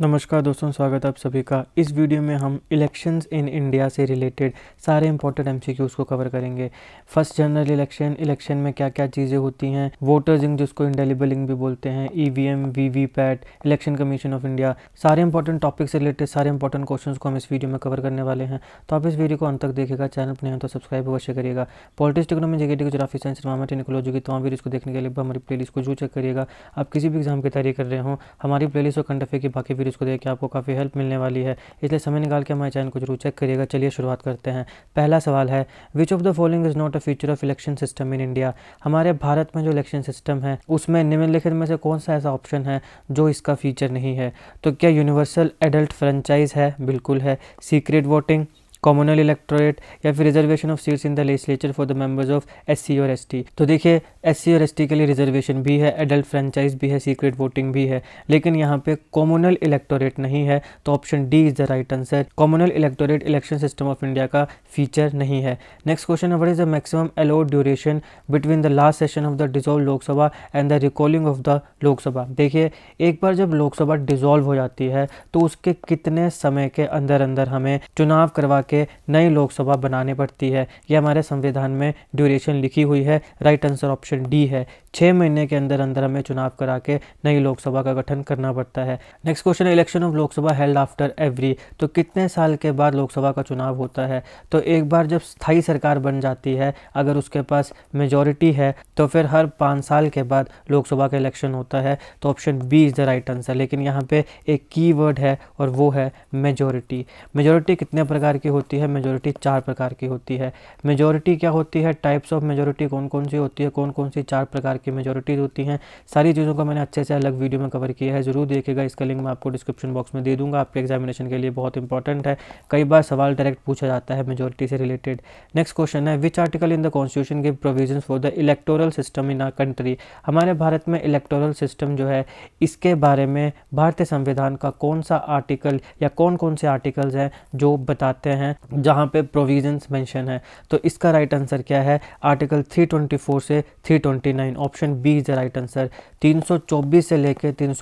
नमस्कार दोस्तों स्वागत है आप सभी का इस वीडियो में हम इलेक्शंस इन इंडिया से रिलेटेड सारे इंपॉर्टेंट एमसीक्यूज को कवर करेंगे फर्स्ट जनरल इलेक्शन इलेक्शन में क्या क्या चीज़ें होती हैं वोटर्स जिसको इंडेलिबलिंग भी बोलते हैं EVM VVPAT election commission of India सारे इंपॉर्टेंट टॉपिक से रिलेटेड सारे इंपॉर्टेंट क्वेश्चन को हम इस वीडियो में कवर करने वाले हैं तो आप इस वीडियो को अंत तक देखेगा चैनल पर तो सब्सक्राइब अवश्य करिएगा politics economy GK geography science रामा टेक्नोलॉजी की तमाम वीडियो को देखने के लिए हमारी प्ले को जो चेक करिएगा आप किसी भी एग्जाम की तैयारी कर रहे हो हमारी प्लेलिस्ट और कंडफे की बाकी वीडियोज़ को देख के आपको काफ़ी हेल्प मिलने वाली है इसलिए समय निकाल के हमारे चैनल को जरूर चेक करिएगा चलिए शुरुआत करते हैं पहला सवाल है which of the following is not a feature of election system in India हमारे भारत में जो इलेक्शन सिस्टम है उसमें निम्नलिखित में से कौन सा ऐसा ऑप्शन है जो इसका फ्यूचर नहीं है तो क्या यूनिवर्सल एडल्ट फ्रेंचाइज है बिल्कुल है सीक्रेट वोटिंग कॉमनल इलेक्टोरेट या फिर reservation of seats in the legislature for the members of S और एस तो देखिए एस और एस के लिए रिजर्वेशन भी है एडल्ट फ्रेंचाइज भी है सीक्रेट वोटिंग भी है लेकिन यहाँ पे कॉमनल इलेक्टोरेट नहीं है तो option D is the right answer communal electorate election system of India का फीचर नहीं है नेक्स्ट क्वेश्चन है what is the maximum allowed duration between the last session of the dissolved Lok Sabha and the recalling of the Lok Sabha देखिए एक बार जब Lok Sabha dissolve हो जाती है तो उसके कितने समय के अंदर अंदर हमें चुनाव करवा के करके नई लोकसभा बनाने पड़ती है यह हमारे संविधान में ड्यूरेशन लिखी हुई है राइट आंसर ऑप्शन डी है छः महीने के अंदर अंदर हमें चुनाव करा के नई लोकसभा का गठन करना पड़ता है next question election of Lok Sabha held after every तो कितने साल के बाद लोकसभा का चुनाव होता है तो एक बार जब स्थायी सरकार बन जाती है अगर उसके पास मेजोरिटी है तो फिर हर पाँच साल के बाद लोकसभा का इलेक्शन होता है तो option B is the right answer लेकिन यहाँ पर एक की वर्ड है और वो है मेजोरिटी मेजोरिटी कितने प्रकार की होती है मेजोरिटी चार प्रकार की होती है मेजोरिटी क्या होती है टाइप्स ऑफ मेजोरिटी कौन कौन सी होती है कौन कौन सी चार प्रकार की मेजोरिटीज़ होती हैं सारी चीज़ों को मैंने अच्छे से अलग वीडियो में कवर किया है ज़रूर देखेगा इसका लिंक मैं आपको डिस्क्रिप्शन बॉक्स में दे दूंगा आपके एग्जामिनेशन के लिए बहुत इंपॉर्टेंट है कई बार सवाल डायरेक्ट पूछा जाता है मेजोरिटी से रिलेटेड नेक्स्ट क्वेश्चन है which article in the constitution give provision for the electoral system in our country हमारे भारत में इलेक्टोरल सिस्टम जो है इसके बारे में भारतीय संविधान का कौन सा आर्टिकल या कौन कौन से आर्टिकल्स हैं जो बताते हैं जहाँ पे प्रोविजन मैंशन है तो इसका राइट आंसर क्या है आर्टिकल 324 से 329 twenty option B is the right answer 324 से लेकर तीन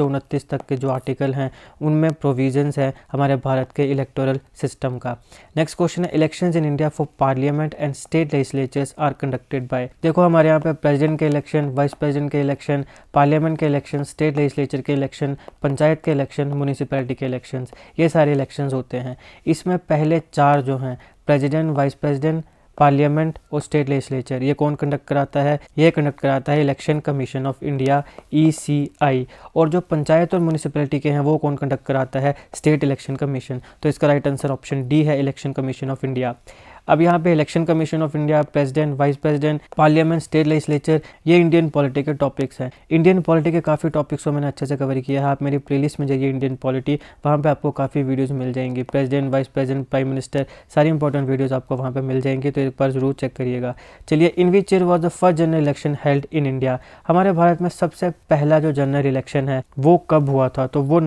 तक के जो आर्टिकल हैं उनमें प्रोविजंस हैं हमारे भारत के इलेक्टोरल सिस्टम का नेक्स्ट क्वेश्चन है election in India for parliament and state legislatures are conducted by देखो हमारे यहाँ पे प्रेसिडेंट के इलेक्शन वाइस प्रेसिडेंट के इलेक्शन पार्लियामेंट के इलेक्शन स्टेट लेजिस्लेचर के इलेक्शन पंचायत के इलेक्शन म्यूनिसिपैलिटी के इलेक्शन ये सारे इलेक्शन होते हैं इसमें पहले चार जो हैं प्रेजिडेंट वाइस प्रेजिडेंट पार्लियामेंट और स्टेट लेजिस्लेचर ये कौन कंडक्ट कराता है ये कंडक्ट कराता है इलेक्शन कमीशन ऑफ इंडिया ई और जो पंचायत और म्यूनिसपैलिटी के हैं वो कौन कंडक्ट कराता है स्टेट इलेक्शन कमीशन तो इसका राइट आंसर ऑप्शन डी है इलेक्शन कमीशन ऑफ इंडिया अब यहाँ पे election commission of India president vice president parliament state legislature ये इंडियन पॉलिटी के टॉपिक्स हैं इंडियन पॉलिटी के काफ़ी टॉपिक्स को मैंने अच्छे से कवर किया है आप मेरी प्लेलिस्ट में जाइए इंडियन पॉलिटी वहाँ पर आपको काफ़ी वीडियोज़ मिल जाएंगी president vice president prime minister सारी इंपॉर्टेंट वीडियोज़ आपको वहाँ पर मिल जाएंगे तो एक बार ज़रूर चेक करिएगा चलिए in which year was the first general election held in India हमारे भारत में सबसे पहला जो जनरल इलेक्शन है वो कब हुआ था तो वो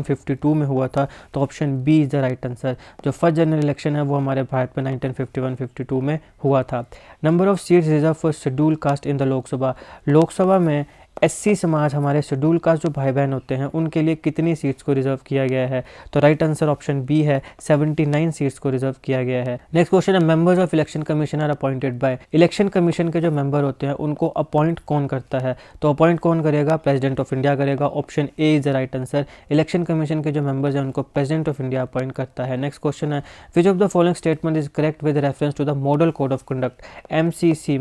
फिफ्टी टू में हुआ था तो option B is the right answer जो फर्स्ट जनरल इलेक्शन है वो हमारे भारत में 1951 52 में हुआ था number of seats reserve for schedule caste in the Lok Sabha Lok Sabha में एससी समाज हमारे शेड्यूल कास्ट जो भाई बहन होते हैं उनके लिए कितनी सीट्स को रिजर्व किया गया है तो राइट आंसर ऑप्शन बी है 79 सीट्स को रिजर्व किया गया है नेक्स्ट क्वेश्चन है members of election commission are appointed by election commission के जो मेंबर होते हैं उनको अपॉइंट कौन करता है तो अपॉइंट कौन करेगा प्रेसिडेंट ऑफ इंडिया करेगा option A is the right answer election commission के जो मेंबर्स हैं उनको प्रेसिडेंट ऑफ इंडिया अपॉइंट करता है नेक्स्ट क्वेश्चन है which of the following statement is correct with reference to the model code of conduct एम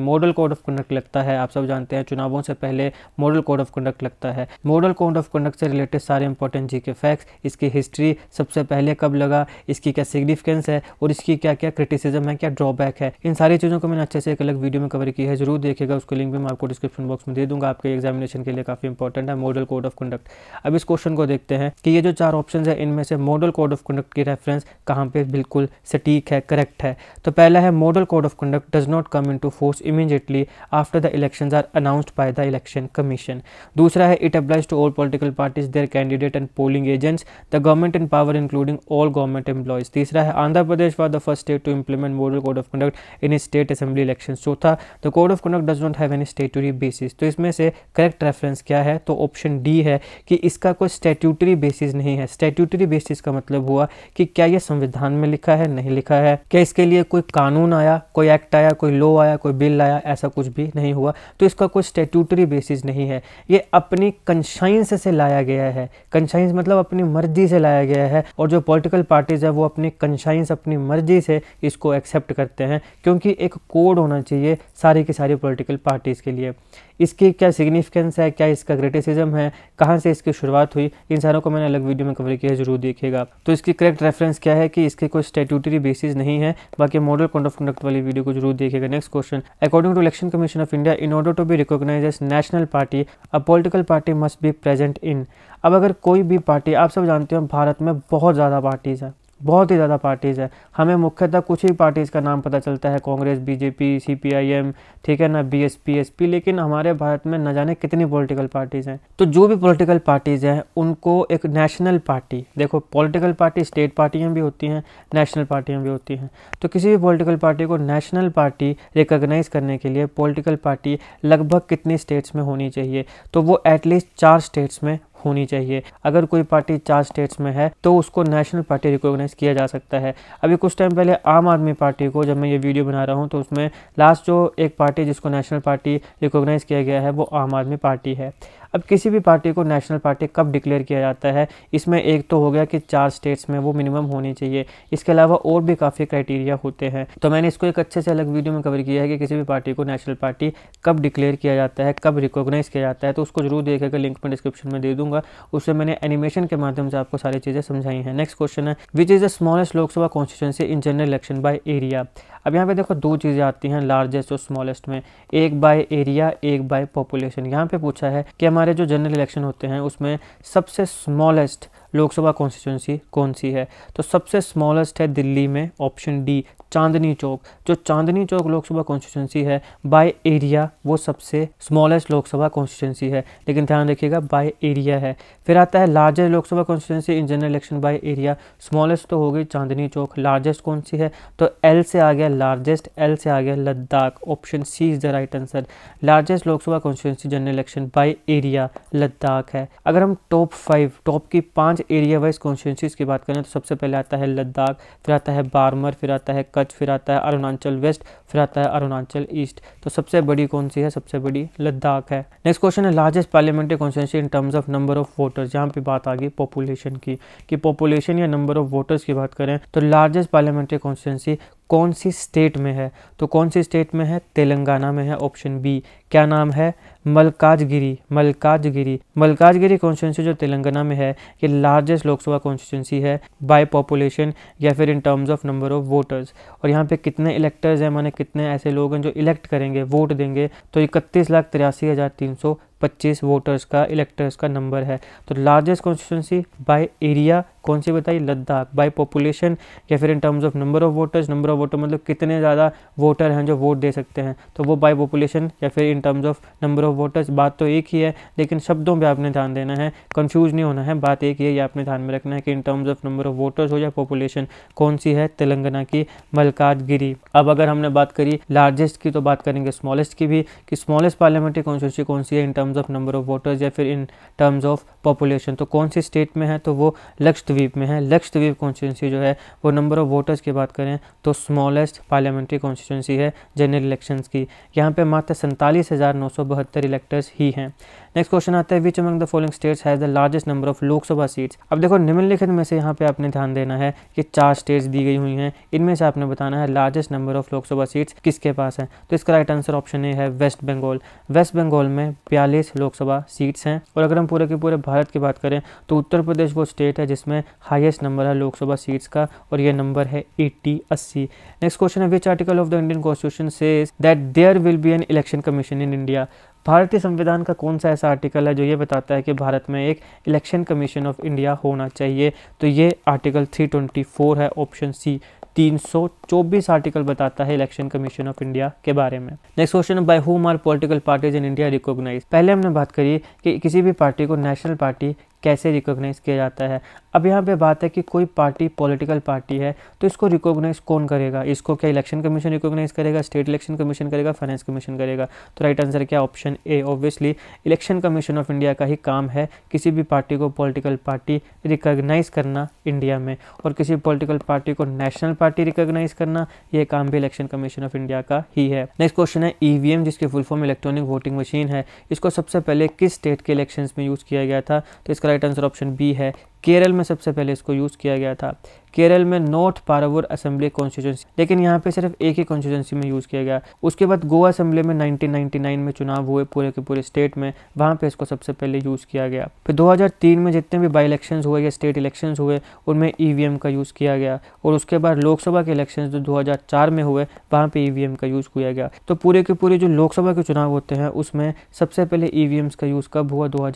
model code of conduct लगता है आप सब जानते हैं चुनावों से पहले model model code of conduct लगता है मॉडल कोड ऑफ कंडक्ट से रिलेटेड सारे इंपॉर्टेंट जी के फैक्ट्स इसकी हिस्ट्री सबसे पहले कब लगा इसकी क्या सिग्निफिकेंस है और इसकी क्या क्या क्रिटिसिज्म है क्या ड्रॉबैक है इन सारी चीज़ों को मैंने अच्छे से एक अलग वीडियो में कवर किया है जरूर देखेगा उसको लिंक भी मैं आपको डिस्क्रिप्शन बॉक्स में दे दूंगा आपके एग्जामिनेशन के लिए काफ़ी इंपॉर्टेंट है मॉडल कोड ऑफ कंडक्ट अब इस क्वेश्चन को देखते हैं कि ये जो चार ऑप्शन है इनमें से मॉडल कोड ऑफ कंडक्ट की रेफरेंस कहाँ पर बिल्कुल सटीक है करेक्ट है तो पहला है model code of conduct does not come in to force immediately after the election are announced by the election कमी कमीशन दूसरा है it applies to all political parties their candidate and polling agents the government in power including all government employees तीसरा है Andhra Pradesh was the first state to implement model code of conduct in state assembly election चौथा the code of conduct does not have any statutory basis तो इसमें से correct reference क्या है तो option D है कि इसका कोई स्टेट्यूटरी बेसिस नहीं है स्टेट्यूटरी बेसिस का मतलब हुआ कि क्या यह संविधान में लिखा है नहीं लिखा है क्या इसके लिए कोई कानून आया कोई एक्ट आया कोई लॉ आया कोई बिल आया ऐसा कुछ भी नहीं हुआ तो इसका कोई स्टेट्यूटरी बेसिस नहीं नहीं है ये अपनी कंशाइंस से लाया गया है कंशाइंस मतलब अपनी मर्जी से लाया गया है और जो पॉलिटिकल पार्टीज़ है वो अपनी कंशाइंस अपनी मर्जी से इसको एक्सेप्ट करते हैं क्योंकि एक कोड होना चाहिए सारी की सारी पॉलिटिकल पार्टीज़ के लिए इसकी क्या सिग्निफिकेंस है क्या इसका क्रिटिसिज्म है कहाँ से इसकी शुरुआत हुई इन सारों को मैंने अलग वीडियो में कवर किया है जरूर देखिएगा तो इसकी करेक्ट रेफरेंस क्या है कि इसके कोई स्टेट्यूटरी बेसिस नहीं है बाकी मॉडल कोड ऑफ कंडक्ट वाली वीडियो को जरूर देखिएगा next question according to election commission of India in order to be recognise as national party a political party must be present in अब अगर कोई भी पार्टी आप सब जानते हो भारत में बहुत ज़्यादा पार्टीज़ हैं बहुत ही ज़्यादा पार्टीज़ है हमें मुख्यतः कुछ ही पार्टीज़ का नाम पता चलता है कांग्रेस बीजेपी सीपीआईएम ठीक है ना बीएसपी एसपी लेकिन हमारे भारत में न जाने कितनी पॉलिटिकल पार्टीज़ हैं तो जो भी पॉलिटिकल पार्टीज़ हैं उनको एक नेशनल पार्टी देखो पॉलिटिकल पार्टी स्टेट पार्टियाँ भी होती हैं नेशनल पार्टियाँ भी होती हैं तो किसी भी पोलिटिकल पार्टी को नेशनल पार्टी रिकोगनाइज़ करने के लिए पोलिटिकल पार्टी लगभग कितनी स्टेट्स में होनी चाहिए तो वो एटलीस्ट चार स्टेट्स में होनी चाहिए अगर कोई पार्टी चार स्टेट्स में है तो उसको नेशनल पार्टी रिकॉग्नाइज किया जा सकता है अभी कुछ टाइम पहले आम आदमी पार्टी को जब मैं ये वीडियो बना रहा हूँ तो उसमें लास्ट जो एक पार्टी जिसको नेशनल पार्टी रिकॉग्नाइज़ किया गया है वो आम आदमी पार्टी है अब किसी भी पार्टी को नेशनल पार्टी कब डिक्लेयर किया जाता है इसमें एक तो हो गया कि चार स्टेट्स में वो मिनिमम होनी चाहिए इसके अलावा और भी काफ़ी क्राइटेरिया होते हैं तो मैंने इसको एक अच्छे से अलग वीडियो में कवर किया है कि किसी भी पार्टी को नेशनल पार्टी कब डिक्लेयर किया जाता है कब रिकॉग्नाइज किया जाता है तो उसको जरूर देखेगा लिंक में डिस्क्रिप्शन में दे दूंगा उससे मैंने एनिमेशन के माध्यम से आपको सारी चीज़ें समझाई हैं नेक्स्ट क्वेश्चन है which is the smallest Lok Sabha constituency in general election by area अब यहाँ पे देखो दो चीज़ें आती हैं लार्जेस्ट और स्मॉलेस्ट में एक बाय एरिया एक बाय पॉपुलेशन यहाँ पे पूछा है कि हमारे हमारे जो जनरल इलेक्शन होते हैं उसमें सबसे स्मॉलेस्ट लोकसभा कॉन्स्टिट्यूंसी कौन सी है तो सबसे स्मॉलेस्ट है दिल्ली में ऑप्शन डी चांदनी चौक जो चांदनी चौक लोकसभा कॉन्स्टिट्यूंसी है बाय एरिया वो सबसे स्मॉलेस्ट लोकसभा कॉन्स्टिट्यूंसी है लेकिन ध्यान रखिएगा बाय एरिया है फिर आता है largest Lok Sabha constituency in general election by area smallest तो हो गई चांदनी चौक लार्जेस्ट कौन सी है तो एल से आ गया लार्जेस्ट एल से आ गया Ladakh option C is the right answer largest Lok Sabha constituency general election by area Ladakh है अगर हम टॉप फाइव टॉप की पांच एरिया वाइज कॉन्स्टिट्यूंसीज की बात करें तो सबसे पहले आता है लद्दाख फिर आता है बारमर फिर आता है कच्छ फिर आता है अरुणाचल वेस्ट फिर आता है अरुणाचल ईस्ट तो सबसे बड़ी कौन सी है सबसे बड़ी लद्दाख है नेक्स्ट क्वेश्चन है largest parliamentary constituency in terms of number of voters यहाँ पे बात आ गई पॉपुलेशन की कि पॉपुलेशन या नंबर ऑफ वोटर्स की बात करें तो लार्जेस्ट पार्लियामेंट्री कॉन्स्टिट्यूंसी कौन सी स्टेट में है तो कौन सी स्टेट में है तेलंगाना में है ऑप्शन बी क्या नाम है मलकाजगिरी मलकाजगिरी मलकाजगिरी कॉन्स्टिट्यूंसी जो तेलंगाना में है ये लार्जेस्ट लोकसभा कॉन्स्टिट्यूंसी है बाय पॉपुलेशन या फिर in terms of number of voters और यहाँ पे कितने इलेक्टर्स हैं माने कितने ऐसे लोग हैं जो इलेक्ट करेंगे वोट देंगे तो इकतीस लाख तिरासी हज़ार तीन सौ पच्चीस वोटर्स का इलेक्टर्स का नंबर है तो लार्जेस्ट कॉन्स्टिट्यूंसी बाय एरिया कौन सी बताई लद्दाख बाय पॉपुलेशन या फिर in terms of number of voters number of voter मतलब कितने ज़्यादा वोटर हैं जो वोट दे सकते हैं तो वो बाय पॉपुलेशन या फिर in terms of number of voters बात तो एक ही है लेकिन शब्दों पर आपने ध्यान देना है कन्फ्यूज नहीं होना है बात एक ही है ये आपने ध्यान में रखना है कि in terms of number of voters हो या पॉपुलेशन कौन सी है तेलंगाना की मलकाजगिरी अब अगर हमने बात करी लार्जेस्ट की तो बात करेंगे स्मॉलेस्ट की भी कि स्मॉलेस्ट पार्लियामेंट्री कॉन्स्टिट्यूंसी कौन सी है in terms of number of voters या फिर इन टर्म्स ऑफ पॉपुलेशन तो कौन सी स्टेट में है तो वो लक्षद्वीप में है लक्षद्वीप कॉन्स्टिट्यूंसी जो है वो नंबर ऑफ वोटर्स की बात करें तो स्मॉलेस्ट पार्लियामेंट्री कॉन्स्टिट्यूंसी है जनरल इलेक्शंस की यहाँ पे मात्र सैंतालीस इलेक्टर्स ही हैं नेक्स्ट क्वेश्चन आता है which among the following states has the largest number of Lok Sabha seats अब देखो निम्नलिखित में से यहाँ पे आपने ध्यान देना है कि चार स्टेट्स दी गई हुई हैं इनमें से आपने बताना है largest number of Lok Sabha seats किसके पास है तो इसका राइट आंसर ऑप्शन ए है वेस्ट बंगाल वेस्ट बंगाल में बयालीस लोकसभा सीट्स हैं और अगर हम पूरे के पूरे भारत की बात करें तो उत्तर प्रदेश वो स्टेट है जिसमें हाइस्ट नंबर है लोकसभा सीट्स का और यह नंबर है एट्टी अस्सी नेक्स्ट क्वेश्चन है which article of the Indian constitution says that there will be an election commission in India भारतीय संविधान का कौन सा ऐसा आर्टिकल है जो ये बताता है कि भारत में एक इलेक्शन कमीशन ऑफ इंडिया होना चाहिए तो ये आर्टिकल 324 है ऑप्शन सी 324 आर्टिकल बताता है इलेक्शन कमीशन ऑफ इंडिया के बारे में next question by whom are political parties in India recognise पहले हमने बात करी कि किसी भी पार्टी को नेशनल पार्टी कैसे रिकॉग्नाइज़ किया जाता है अब यहाँ पे बात है कि कोई पार्टी पॉलिटिकल पार्टी है तो इसको रिकॉग्नाइज़ कौन करेगा इसको क्या इलेक्शन कमीशन रिकॉग्नाइज़ करेगा स्टेट इलेक्शन कमीशन करेगा फाइनेंस कमीशन करेगा तो राइट आंसर क्या option A obviously election commission of India का ही काम है किसी भी पार्टी को पॉलिटिकल पार्टी रिकॉग्नाइज़ करना इंडिया में और किसी पॉलिटिकल पार्टी को नेशनल पार्टी रिकॉग्नाइज़ करना ये काम भी इलेक्शन कमीशन ऑफ इंडिया का ही है नेक्स्ट क्वेश्चन है ई e जिसकी full form electronic voting machine है इसको सबसे पहले किस स्टेट के इलेक्शन में यूज़ किया गया था तो इसका राइट आंसर ऑप्शन बी है केरल में सबसे पहले इसको यूज़ किया गया था केरल में नॉर्थ पारावर असेंबली कॉन्स्टिट्यूंसी लेकिन यहाँ पे सिर्फ एक ही कॉन्स्टिट्यूंसी में यूज़ किया गया उसके बाद गोवा असेंबली में 1999 में चुनाव हुए पूरे के पूरे स्टेट में वहाँ पे इसको सबसे पहले यूज़ किया गया फिर 2003 में जितने भी बाई इलेक्शन हुए या स्टेट इलेक्शन हुए उनमें ई e का यूज़ किया गया और उसके बाद लोकसभा के इलेक्शन जो दो में हुए वहाँ पर ई e का यूज़ किया गया तो पूरे के पूरे जो लोकसभा के चुनाव होते हैं उसमें सबसे पहले ई e का यूज़ कब हुआ दो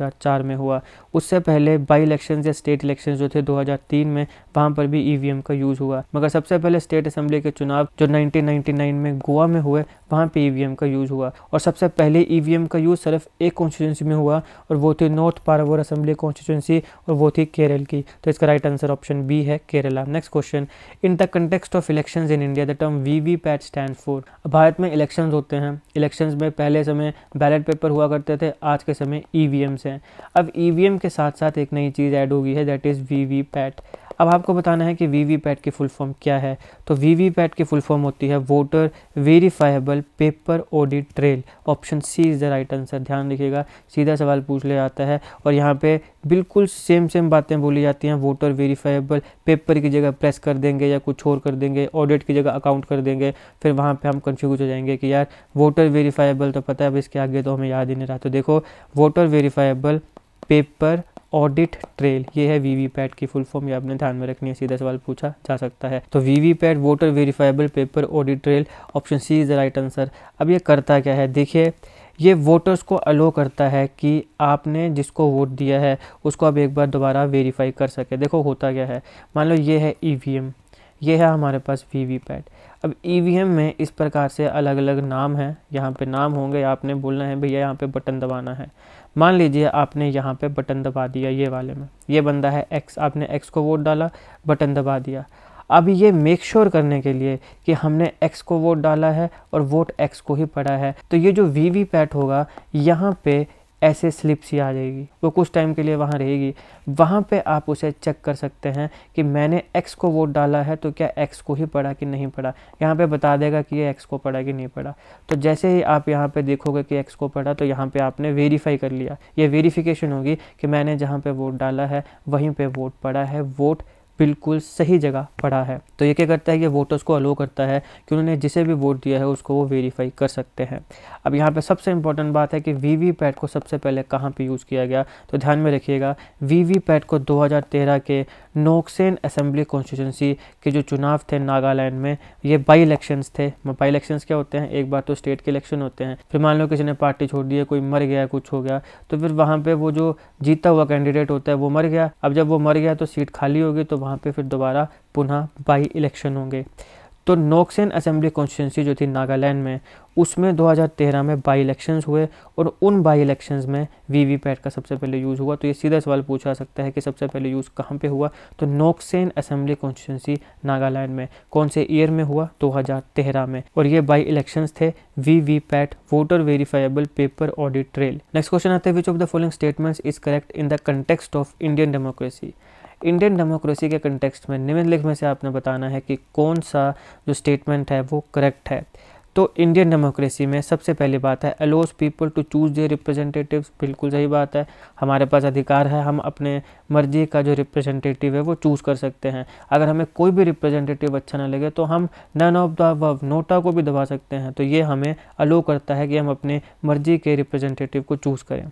में हुआ उससे पहले बाई इलेक्शन या स्टेट स्टेट इलेक्शन जो थे 2003 में वहां पर भी ईवीएम e का यूज़ हुआ मगर सबसे पहले स्टेट असेंबली के चुनाव जो 1999 में गोवा में हुए वहां पे ईवीएम e का यूज़ हुआ और सबसे पहले ईवीएम e का यूज़ सिर्फ एक कॉन्स्टिट्यूंसी में हुआ और वो थी नॉर्थ पारावर असेंबली कॉन्स्टिट्यूंसी और वो थी केरल की तो इसका राइट आंसर ऑप्शन बी है Kerala next question in the context of election in India the term V V PAT stand for Bharat में इलेक्शन होते हैं इलेक्शन में पहले समय बैलेट पेपर हुआ करते थे आज के समय ई वी हैं अब ईवीएम के साथ साथ एक नई चीज़ ऐड हो गई है that is V V PAT अब आपको बताना है कि वी वी पैट की फुल फॉर्म क्या है तो वी वी पैट की फुल फॉर्म होती है voter verifiable paper audit trail option C is the right answer ध्यान रखिएगा सीधा सवाल पूछ लिया जाता है और यहाँ पे बिल्कुल सेम सेम बातें बोली जाती हैं वोटर वेरीफाइबल पेपर की जगह प्रेस कर देंगे या कुछ और कर देंगे ऑडिट की जगह अकाउंट कर देंगे फिर वहाँ पर हम कन्फ्यूज हो जाएंगे कि यार वोटर वेरीफाइबल तो पता है अब इसके आगे तो हमें याद ही नहीं रहा तो देखो voter verifiable paper audit trail ये है वीवीपैट की फुल फॉर्म ये आपने ध्यान में रखनी है सीधा सवाल पूछा जा सकता है तो VVPAT voter verifiable paper audit trail option C is the right answer अब ये करता क्या है देखिए ये वोटर्स को अलो करता है कि आपने जिसको वोट दिया है उसको आप एक बार दोबारा वेरीफाई कर सके देखो होता क्या है मान लो ये है ई e ये है हमारे पास वी वी पैट अब ई e में इस प्रकार से अलग अलग नाम हैं यहाँ पे नाम होंगे आपने बोलना है भैया यहाँ पे बटन दबाना है मान लीजिए आपने यहाँ पे बटन दबा दिया ये वाले में ये बंदा है एक्स आपने एक्स को वोट डाला बटन दबा दिया अब ये मेक श्योर sure करने के लिए कि हमने एक्स को वोट डाला है और वोट एक्स को ही पड़ा है तो ये जो वी वी पैट होगा यहाँ पे ऐसे स्लिप सी आ जाएगी वो कुछ टाइम के लिए वहाँ रहेगी वहाँ पे आप उसे चेक कर सकते हैं कि मैंने एक्स को वोट डाला है तो क्या एक्स को ही पढ़ा कि नहीं पढ़ा यहाँ पे बता देगा कि ये एक्स को पढ़ा कि नहीं पढ़ा तो जैसे ही आप यहाँ पे देखोगे कि एक्स को पढ़ा तो यहाँ पे आपने वेरीफाई कर लिया ये वेरीफिकेशन होगी कि मैंने जहाँ पर वोट डाला है वहीं पर वोट पड़ा है वोट बिल्कुल सही जगह पड़ा है तो ये क्या करता है कि वोटर्स को अलो करता है कि उन्होंने जिसे भी वोट दिया है उसको वो वेरीफाई कर सकते हैं अब यहाँ पे सबसे इंपॉर्टेंट बात है कि वीवीपैट को सबसे पहले कहाँ पे यूज़ किया गया तो ध्यान में रखिएगा वीवीपैट को 2013 के नोकसेन असेंबली कॉन्स्टिट्यूंसी के जो चुनाव थे नागालैंड में ये बाई इलेक्शंस थे बाई इलेक्शंस क्या होते हैं एक बार तो स्टेट के इलेक्शन होते हैं फिर मान लो किसी ने पार्टी छोड़ दी है कोई मर गया कुछ हो गया तो फिर वहाँ पर वो जो जीता हुआ कैंडिडेट होता है वो मर गया अब जब वो मर गया तो सीट खाली होगी तो वहाँ पर फिर दोबारा पुनः बाई इलेक्शन होंगे तो नोक्सेन असेंबली कॉन्स्टिट्यूंसी जो थी नागालैंड में उसमें 2013 में बाई इलेक्शंस हुए और उन बाई इलेक्शंस में वी वी पैट का सबसे पहले यूज़ हुआ तो ये सीधा सवाल पूछा सकता है कि सबसे पहले यूज़ कहाँ पे हुआ तो नोक्सेन असेंबली कॉन्स्टिट्यूंसी नागालैंड में कौन से ईयर में हुआ 2013 में और ये बाई इलेक्शंस थे V V PAT voter verifiable paper audit trail next question आते हैं which of the following statements is correct in the context of Indian democracy Indian democracy के कंटेक्सट में निम्नलिख में से आपने बताना है कि कौन सा जो स्टेटमेंट है वो करेक्ट है तो इंडियन डेमोक्रेसी में सबसे पहली बात है allows people to choose their representative बिल्कुल सही बात है हमारे पास अधिकार है हम अपने मर्जी का जो रिप्रेजेंटेटिव है वो चूज़ कर सकते हैं अगर हमें कोई भी रिप्रेजेंटेटिव अच्छा ना लगे तो हम none of the above NOTA को भी दबा सकते हैं तो ये हमें अलो करता है कि हम अपने मर्जी के रिप्रेजेंटेटिव को चूज़ करें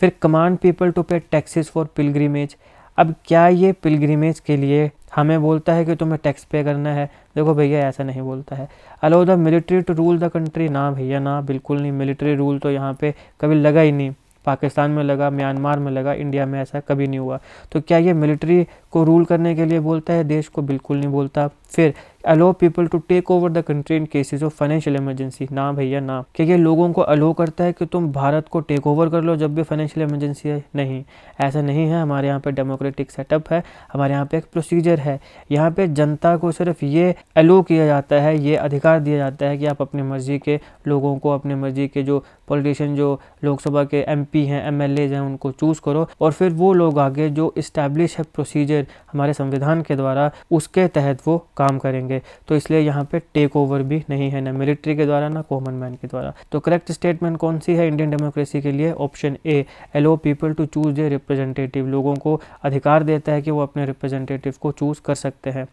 फिर command people to pay taxes for pilgrimage अब क्या ये पिलग्रीमेज के लिए हमें बोलता है कि तुम्हें टैक्स पे करना है देखो भैया ऐसा नहीं बोलता है allow the military to rule the country ना भैया ना बिल्कुल नहीं मिलिट्री रूल तो यहाँ पे कभी लगा ही नहीं पाकिस्तान में लगा म्यांमार में लगा इंडिया में ऐसा कभी नहीं हुआ तो क्या ये मिलिट्री को रूल करने के लिए बोलता है देश को बिल्कुल नहीं बोलता फिर allow people to take over the country in cases of financial emergency ना भैया ना क्योंकि लोगों को अलो करता है कि तुम भारत को टेक ओवर कर लो जब भी फाइनेंशियल इमरजेंसी है नहीं ऐसा नहीं है हमारे यहाँ पे डेमोक्रेटिक सेटअप है हमारे यहाँ पे एक प्रोसीजर है यहाँ पे जनता को सिर्फ ये अलो किया जाता है ये अधिकार दिया जाता है कि आप अपनी मर्जी के लोगों को अपनी मर्जी के जो पॉलिटिशियन जो लोकसभा के पी हैं एज हैं उनको चूज़ करो और फिर वो लोग आगे जो इस्टेब्लिश है प्रोसीजर हमारे संविधान के द्वारा उसके तहत वो काम करेंगे करेंगे तो इसलिए यहाँ पे टेक ओवर भी नहीं है ना मिलिट्री के द्वारा ना कॉमन मैन के द्वारा तो करेक्ट स्टेटमेंट कौन सी है इंडियन डेमोक्रेसी के लिए option A allow people to choose their representative लोगों को अधिकार देता है कि वो अपने रिप्रेजेंटेटिव को चूज कर सकते हैं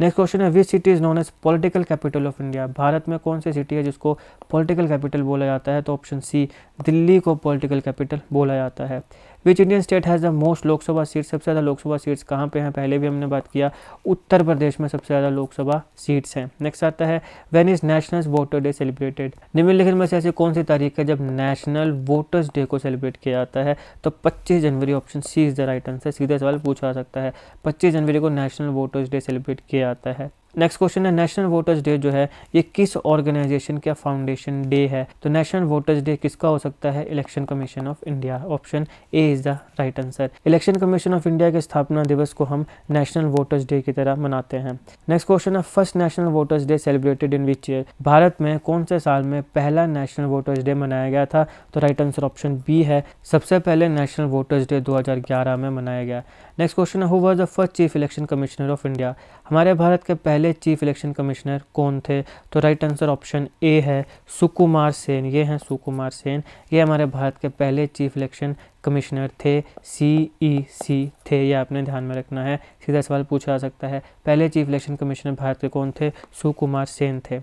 नेक्स्ट क्वेश्चन है which city is known as political capital of India Bharat में कौन सी सिटी है जिसको पॉलिटिकल कैपिटल बोला जाता है तो ऑप्शन सी दिल्ली को पॉलिटिकल कैपिटल बोला जाता है which Indian state has the most Lok Sabha seat सबसे ज़्यादा लोकसभा सीट्स कहाँ पे हैं पहले भी हमने बात किया उत्तर प्रदेश में सबसे ज़्यादा लोकसभा सीट्स हैं नेक्स्ट आता है when is national voter day celebrated निम्नलिखित में से ऐसी कौन सी तारीख है जब नेशनल वोटर्स डे को सेलिब्रेट किया जाता है तो पच्चीस जनवरी option C is the right answer सीधा सवाल पूछा जा सकता है पच्चीस जनवरी को नेशनल वोटर्स डे सेलिब्रेट किया जाता है नेक्स्ट क्वेश्चन है नेशनल वोटर्स डे जो है ये किस ऑर्गेनाइजेशन का फाउंडेशन डे है तो नेशनल वोटर्स डे किसका हो सकता है election commission of India option A is the right answer election commission of India के स्थापना दिवस को हम नेशनल वोटर्स डे की तरह मनाते हैं नेक्स्ट क्वेश्चन है first national voters day celebrated in which year Bharat में कौन से साल में पहला नेशनल वोटर्स डे मनाया गया था तो राइट आंसर ऑप्शन बी है सबसे पहले नेशनल वोटर्स डे 2011 में मनाया गया नेक्स्ट क्वेश्चन है who was the first chief election commissioner of India हमारे भारत के पहले पहले चीफ इलेक्शन कमिश्नर कौन थे तो राइट आंसर ऑप्शन ए है सुकुमार सेन ये हैं सुकुमार सेन ये हमारे भारत के पहले चीफ इलेक्शन कमिश्नर थे सी ई सी थे ये आपने ध्यान में रखना है सीधा सवाल पूछा जा सकता है पहले चीफ इलेक्शन कमिश्नर भारत के कौन थे सुकुमार सेन थे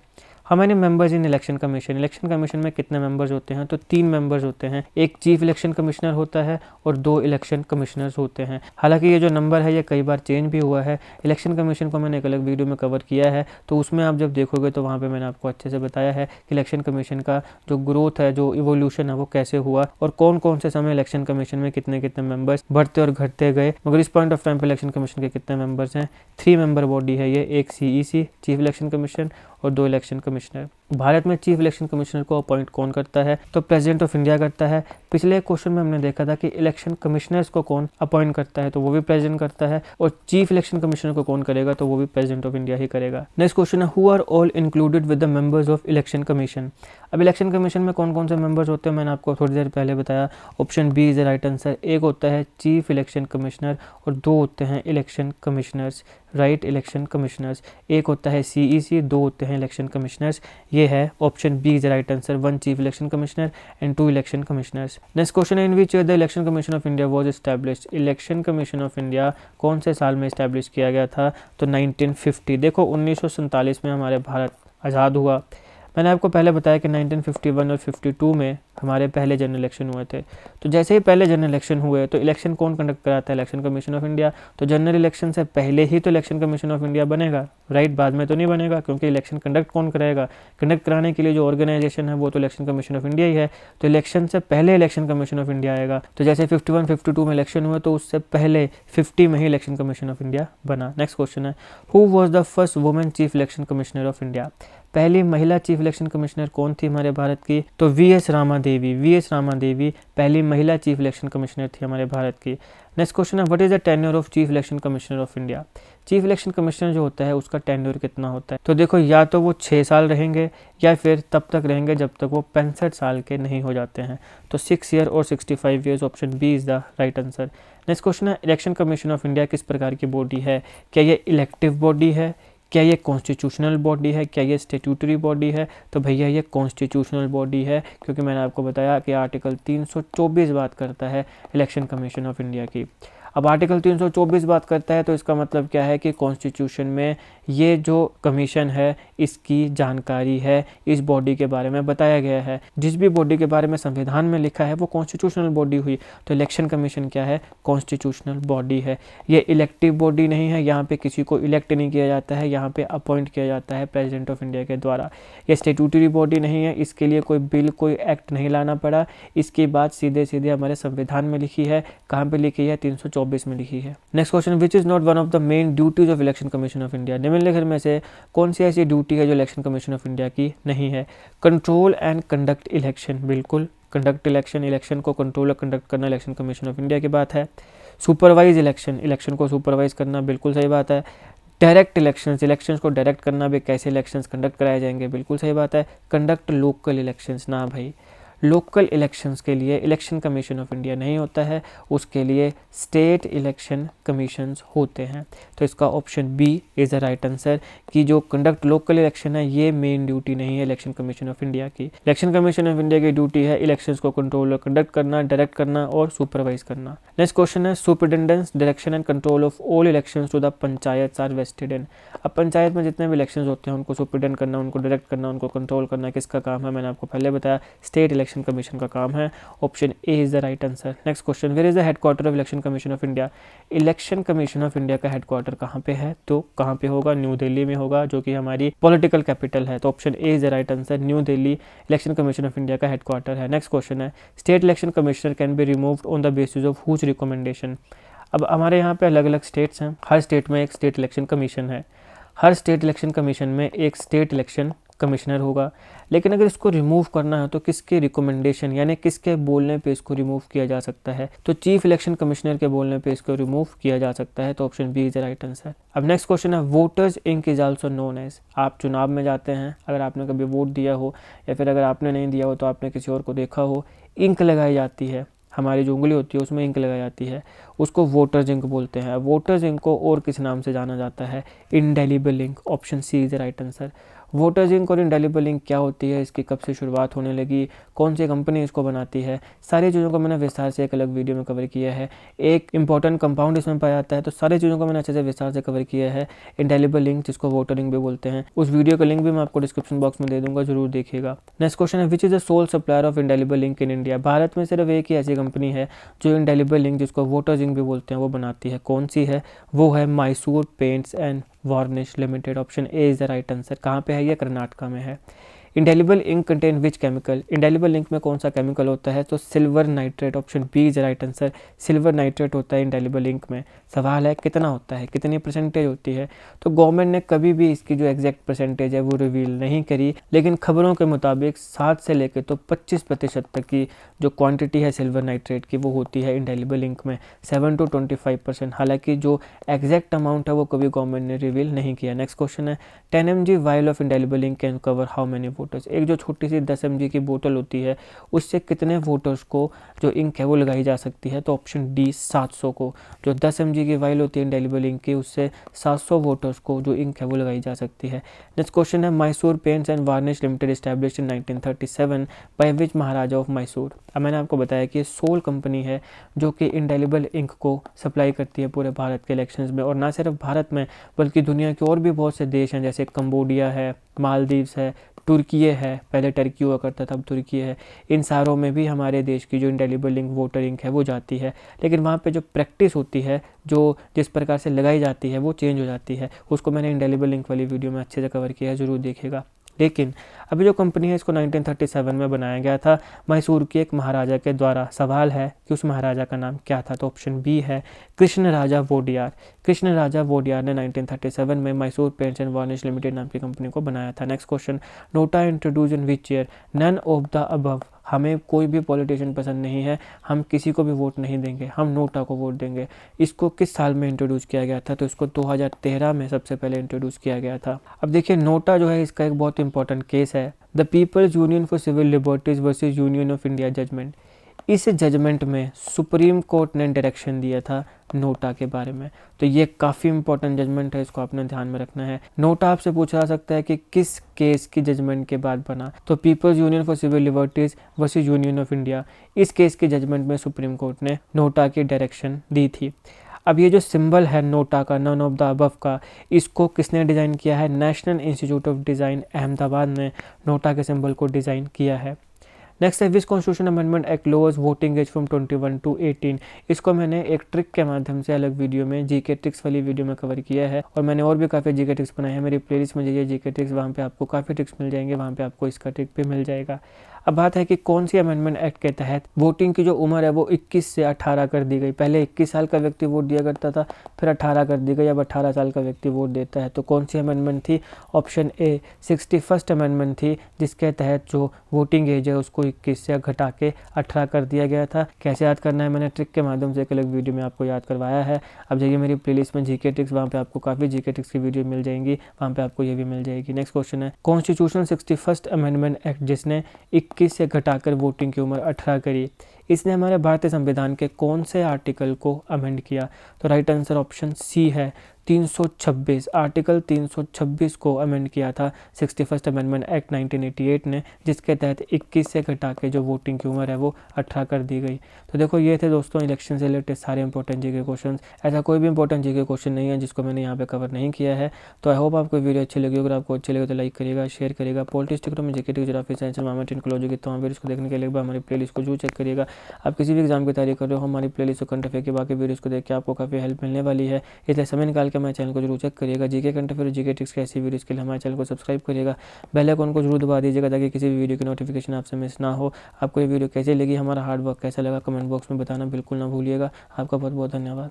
how many members in election commission election commission में कितने मेंबर्स होते हैं तो तीन मेंबर्स होते हैं एक चीफ इलेक्शन कमिश्नर होता है और दो इलेक्शन कमिश्नर्स होते हैं हालांकि ये जो नंबर है ये कई बार चेंज भी हुआ है इलेक्शन कमीशन को मैंने एक अलग वीडियो में कवर किया है तो उसमें आप जब देखोगे तो वहाँ पर मैंने आपको अच्छे से बताया है कि इलेक्शन कमीशन का जो ग्रोथ है जो इवोल्यूशन है वो कैसे हुआ और कौन कौन से समय इलेक्शन कमीशन में कितने कितने मेंबर्स बढ़ते और घटते गए मगर इस पॉइंट ऑफ टाइम पर इलेक्शन कमीशन के कितने मेंबर्स हैं थ्री मेंबर बॉडी है ये एक सी चीफ इलेक्शन कमीशन और दो इलेक्शन कमिश्नर भारत में चीफ इलेक्शन कमिश्नर को अपॉइंट कौन करता है तो प्रेसिडेंट ऑफ इंडिया करता है पिछले क्वेश्चन में हमने देखा था कि इलेक्शन कमिश्नर्स को कौन अपॉइंट करता है तो वो भी प्रेसिडेंट करता है और चीफ इलेक्शन कमिश्नर को कौन करेगा तो वो भी प्रेसिडेंट ऑफ इंडिया ही करेगा नेक्स्ट क्वेश्चन है who are all included with the members of election commission अब इलेक्शन कमीशन में कौन कौन से मेंबर्स होते हैं मैंने आपको थोड़ी देर पहले बताया option B is the right answer एक होता है चीफ इलेक्शन कमिश्नर और दो होते हैं election commissioners right election commissioners एक होता है सीईसी e दो होते हैं इलेक्शन कमिश्नर्स ये है option B is right answer one chief election commissioner and two election commissioners next question है in which year the election commission of India was establish election commission of India कौन से साल में establish किया गया था तो नाइनटीन देखो उन्नीस में हमारे भारत आज़ाद हुआ मैंने आपको पहले बताया कि 1951 और 52 में हमारे पहले जनरल इलेक्शन हुए थे तो जैसे ही पहले जनरल इलेक्शन हुए तो इलेक्शन कौन कंडक्ट कराता है इलेक्शन कमीशन ऑफ इंडिया तो जनरल इलेक्शन से पहले ही तो इलेक्शन कमीशन ऑफ इंडिया बनेगा राइट बाद में तो नहीं बनेगा क्योंकि इलेक्शन कंडक्ट कौन कराएगा कंडक्ट कराने के लिए जो ऑर्गेनाइजेशन है वो तो इलेक्शन कमीशन ऑफ इंडिया ही है तो इलेक्शन से पहले इलेक्शन कमीशन ऑफ इंडिया आएगा तो जैसे फिफ्टी वन में इलेक्शन हुए तो उससे पहले फिफ्टी में ही इलेक्शन कमीशन ऑफ इंडिया बना नेक्स्ट क्वेश्चन है who was the first women chief election commissioner of India पहली महिला चीफ इलेक्शन कमिश्नर कौन थी हमारे भारत की तो V S Rama Devi V S Rama Devi पहली महिला चीफ इलेक्शन कमिश्नर थी हमारे भारत की नेक्स्ट क्वेश्चन है what is the tenure of chief election commissioner of India chief election commissioner जो होता है उसका टेन्योर कितना होता है तो देखो या तो वो छः साल रहेंगे या फिर तब तक रहेंगे जब तक वो पैंसठ साल के नहीं हो जाते हैं तो सिक्स ईयर और sixty five years option B is the right answer next question है इलेक्शन कमीशन ऑफ इंडिया किस प्रकार की बॉडी है क्या ये इलेक्टिव बॉडी है क्या ये कॉन्स्टिट्यूशनल बॉडी है क्या ये स्टेट्यूटरी बॉडी है तो भैया ये कॉन्स्टिट्यूशनल बॉडी है क्योंकि मैंने आपको बताया कि आर्टिकल 324 बात करता है इलेक्शन कमीशन ऑफ इंडिया की अब आर्टिकल 324 बात करता है तो इसका मतलब क्या है कि कॉन्स्टिट्यूशन में ये जो कमीशन है इसकी जानकारी है इस बॉडी के बारे में बताया गया है जिस भी बॉडी के बारे में संविधान में लिखा है वो कॉन्स्टिट्यूशनल बॉडी हुई तो इलेक्शन कमीशन क्या है कॉन्स्टिट्यूशनल बॉडी है ये इलेक्टिव बॉडी नहीं है यहाँ पे किसी को इलेक्ट नहीं किया जाता है यहाँ पे अपॉइंट किया जाता है प्रेजिडेंट ऑफ इंडिया के द्वारा ये स्टेटूटरी बॉडी नहीं है इसके लिए कोई बिल कोई एक्ट नहीं लाना पड़ा इसकी बात सीधे सीधे हमारे संविधान में लिखी है कहाँ पर लिखी है तीन चौबीस में लिखी है next question which is not one of the main duties of election commission of India निम्नलिखित में से कौन सी ऐसी ड्यूटी है जो इलेक्शन कमीशन ऑफ इंडिया की नहीं है कंट्रोल एंड कंडक्ट इलेक्शन बिल्कुल कंडक्ट इलेक्शन इलेक्शन को कंट्रोल और कंडक्ट करना इलेक्शन कमीशन ऑफ इंडिया की बात है सुपरवाइज इलेक्शन इलेक्शन को सुपरवाइज करना बिल्कुल सही बात है डायरेक्ट इलेक्शन इलेक्शन को डायरेक्ट करना भी कैसे इलेक्शन कंडक्ट कराए जाएंगे बिल्कुल सही बात है कंडक्ट लोकल इलेक्शन ना भाई लोकल इलेक्शंस के लिए इलेक्शन कमीशन ऑफ इंडिया नहीं होता है उसके लिए स्टेट इलेक्शन कमीशंस होते हैं तो इसका option B is a right answer कि जो कंडक्ट लोकल इलेक्शन है ये मेन ड्यूटी नहीं है इलेक्शन कमीशन ऑफ इंडिया की इलेक्शन कमीशन ऑफ इंडिया की ड्यूटी है इलेक्शन को कंट्रोल और कंडक्ट करना डायरेक्ट करना और सुपरवाइज करना नेक्स्ट क्वेश्चन है superintendence direction and control of all election to the panchayat are vested in अब पंचायत में जितने भी इलेक्शन होते हैं उनको सुपरटेंड करना उनको डायरेक्ट करना उनको कंट्रोल करना किसका काम है मैंने आपको पहले बताया स्टेट इलेक्शन इलेक्शन कमीशन का काम है option A is the right answer next question where is the headquarter of election commission of India election commission of India का हेडक्वार्टर कहाँ पे है तो कहाँ पे होगा न्यू दिल्ली में होगा जो कि हमारी पॉलिटिकल कैपिटल है तो option A is the right answer new Delhi election commission of India का हेडक्वार्टर है नेक्स्ट क्वेश्चन है state election commissioner can be remove on the basis of whose recommendation अब हमारे यहाँ पे अलग अलग स्टेट्स हैं हर स्टेट में एक स्टेट इलेक्शन कमीशन है हर स्टेट इलेक्शन कमीशन में एक स्टेट इलेक्शन कमिश्नर होगा लेकिन अगर इसको रिमूव करना है तो किसके रिकमेंडेशन यानी किसके बोलने पे इसको रिमूव किया जा सकता है तो चीफ इलेक्शन कमिश्नर के बोलने पे इसको रिमूव किया जा सकता है तो option B is right answer अब नेक्स्ट क्वेश्चन है voters ink is also known as आप चुनाव में जाते हैं अगर आपने कभी वोट दिया हो या फिर अगर आपने नहीं दिया हो तो आपने किसी और को देखा हो इंक लगाई जाती है हमारी जो उंगली होती है उसमें इंक लगाई जाती है उसको वोटर्स इंक बोलते हैं वोटर्स इंक को और किस नाम से जाना जाता है indelible ink option C is right answer voter ink और इंडेलिबल लिंक क्या होती है इसकी कब से शुरुआत होने लगी कौन सी कंपनी इसको बनाती है सारी चीज़ों को मैंने विस्तार से एक अलग वीडियो में कवर किया है एक इंपॉर्टेंट कंपाउंड इसमें पाया जाता है तो सारी चीज़ों को मैंने अच्छे से विस्तार से कवर किया है इंडेलिबल लिंक जिसको वोटर लिंक भी बोलते हैं उस वीडियो का लिंक भी मैं आपको डिस्क्रिप्शन बॉक्स में दे दूंगा जरूर देखिएगा नेक्स्ट क्वेश्चन है which is the sole supplier of indelible ink in India Bharat में सिर्फ एक ही ऐसी कंपनी है जो इंडेलिबल लिंक जिसको वोटर जिंक भी बोलते हैं वो बनाती है कौन सी है वो है Mysore paints and varnish limited option A is the right answer कहाँ पे है ये कर्नाटका में है indelible ink contain which chemical indelible ink में कौन सा केमिकल होता है तो silver nitrate option B is right answer silver nitrate होता है इंडेलिबल इंक में सवाल है कितना होता है कितनी परसेंटेज होती है तो गवर्नमेंट ने कभी भी इसकी जो एग्जैक्ट परसेंटेज है वो रिवील नहीं करी लेकिन खबरों के मुताबिक सात से लेकर तो पच्चीस प्रतिशत तक की जो क्वान्टिटी है सिल्वर नाइट्रेट की वो होती है इंडेलिबल इंक में seven to twenty five percent हालांकि जो एग्जैक्ट अमाउंट है वो कभी गवर्नमेंट ने रिवील नहीं किया नेक्स्ट क्वेश्चन है ten M G vial of indelible ink can cover how many voters एक जो छोटी सी दस एम की बोतल होती है उससे कितने वोटर्स को जो इंक है वो लगाई जा सकती है तो ऑप्शन डी 700 को जो दस एम की वाइल होती है इंडेलिबल इंक की उससे 700 वोटर्स को जो इंक है वो लगाई जा सकती है नेक्स्ट क्वेश्चन है Mysore paints and varnish limited establish in nineteen by which Maharaja of Mysore अब मैंने आपको बताया कि सोल कंपनी है जो कि इंडेलिबल इंक को सप्लाई करती है पूरे भारत के इलेक्शन में और ना सिर्फ भारत में बल्कि दुनिया के और भी बहुत से देश हैं जैसे कम्बोडिया है मालदीव्स है तुर्की है पहले टर्की हुआ करता था अब तुर्की है इन सारों में भी हमारे देश की जो इंटेलिबल लिंक वोटर लिंक है वो जाती है लेकिन वहाँ पे जो प्रैक्टिस होती है जो जिस प्रकार से लगाई जाती है वो चेंज हो जाती है उसको मैंने इंटेलिबल लिंक वाली वीडियो में अच्छे से कवर किया है ज़रूर देखेगा लेकिन अभी जो कंपनी है इसको 1937 में बनाया गया था मैसूर के एक महाराजा के द्वारा सवाल है कि उस महाराजा का नाम क्या था तो ऑप्शन बी है कृष्ण राजा वोडियार कृष्ण राजा वोडियार ने 1937 में Mysore paints and varnish limited नाम की कंपनी को बनाया था next question NOTA introduce in which year none of the above हमें कोई भी पॉलिटिशियन पसंद नहीं है हम किसी को भी वोट नहीं देंगे हम नोटा को वोट देंगे इसको किस साल में इंट्रोड्यूस किया गया था तो इसको 2013 में सबसे पहले इंट्रोड्यूस किया गया था अब देखिए नोटा जो है इसका एक बहुत इंपॉर्टेंट केस है the peoples union for civil liberties versus union of India judgment इस जजमेंट में सुप्रीम कोर्ट ने डायरेक्शन दिया था नोटा के बारे में तो ये काफ़ी इंपॉर्टेंट जजमेंट है इसको आपने ध्यान में रखना है नोटा आपसे पूछा जा सकता है कि किस केस की जजमेंट के बाद बना तो people's union for civil liberties versus union of India इस केस के जजमेंट में सुप्रीम कोर्ट ने नोटा की डायरेक्शन दी थी अब ये जो सिंबल है नोटा का नन ऑफ द अबव का इसको किसने डिज़ाइन किया है national institute of design Ahmedabad ने नोटा के सिंबल को डिज़ाइन किया है नेक्स्ट है which constitution amendment act lowers voting age from 21 to 18 इसको मैंने एक ट्रिक के माध्यम से अलग वीडियो में जीके ट्रिक्स वाली वीडियो में कवर किया है और मैंने और भी काफ़ी जीके ट्रिक्स बनाए हैं मेरी प्लेलिस्ट में जाइए जीके ट्रिक्स वहाँ पे आपको काफ़ी ट्रिक्स मिल जाएंगे वहाँ पे आपको इसका ट्रिक भी मिल जाएगा अब बात है कि कौन सी अमेंडमेंट एक्ट के तहत वोटिंग की जो उम्र है वो 21 से 18 कर दी गई पहले 21 साल का व्यक्ति वोट दिया करता था फिर 18 कर दी गई अब 18 साल का व्यक्ति वोट देता है तो कौन सी अमेंडमेंट थी option A sixty first amendment थी जिसके तहत जो वोटिंग एज है उसको इक्कीस से घटा के अठारह कर दिया गया था कैसे याद करना है मैंने ट्रिक के माध्यम से एक अलग वीडियो में आपको याद करवाया है अब जाइए मेरी प्ले में जीके ट्रिक्स वहाँ पे आपको काफ़ी जीके ट्रिक्स की वीडियो मिल जाएंगी वहाँ पे आपको ये भी मिल जाएगी नेक्स्ट क्वेश्चन है constitution sixty first amendment act जिसने एक 21 से घटाकर वोटिंग की उम्र अठारह करिए इसने हमारे भारतीय संविधान के कौन से आर्टिकल को अमेंड किया तो राइट आंसर ऑप्शन सी है 326 आर्टिकल 326 को अमेंड किया था सिक्सटी फर्स्ट अमेंडमेंट एक्ट 1988 ने जिसके तहत 21 से घटा के जो वोटिंग की उम्र है वो 18 कर दी गई तो देखो ये थे दोस्तों इलेक्शन से रिलेटेड सारे इंपॉर्टेंट जी के क्वेश्चन ऐसा कोई भी इंपॉर्टेंट जी के क्वेश्चन नहीं है जिसको मैंने यहाँ पर कवर नहीं किया है तो आई होप आपको वीडियो अच्छी लगी अगर आपको अच्छी लगे तो लाइक करेगा शेयर करेगा पॉलिटिक्स टिकटों में जेके जोग्राफी साइंस और मामा टेक्नोलॉजी की तमाम वीडियोस को देखने के लिए हमारी प्ले को जो चेक करिएगा आप किसी भी एग्जाम की तैयारी कर रहे हो हमारी लिस्ट को कंटेफे के बाकी वीडियो को देख के आपको काफ़ी हेल्प मिलने वाली है इसलिए समय निकाल के हमारे चैनल को जरूर चेक करिएगा जीके कंट फिर जीके टिक्स के ऐसी वीडियोज़ के लिए हमारे चैनल को सब्सक्राइब करिएगा बेल आइकन को जरूर दबा दीजिएगा ताकि किसी भी वीडियो की नोटिफिकेशन आपसे मिस ना हो आपको ये वीडियो कैसे लगी हमारा हार्ड वर्क कैसा लगा कमेंट बॉक्स में बताना बिल्कुल ना भूलिएगा आपका बहुत बहुत धन्यवाद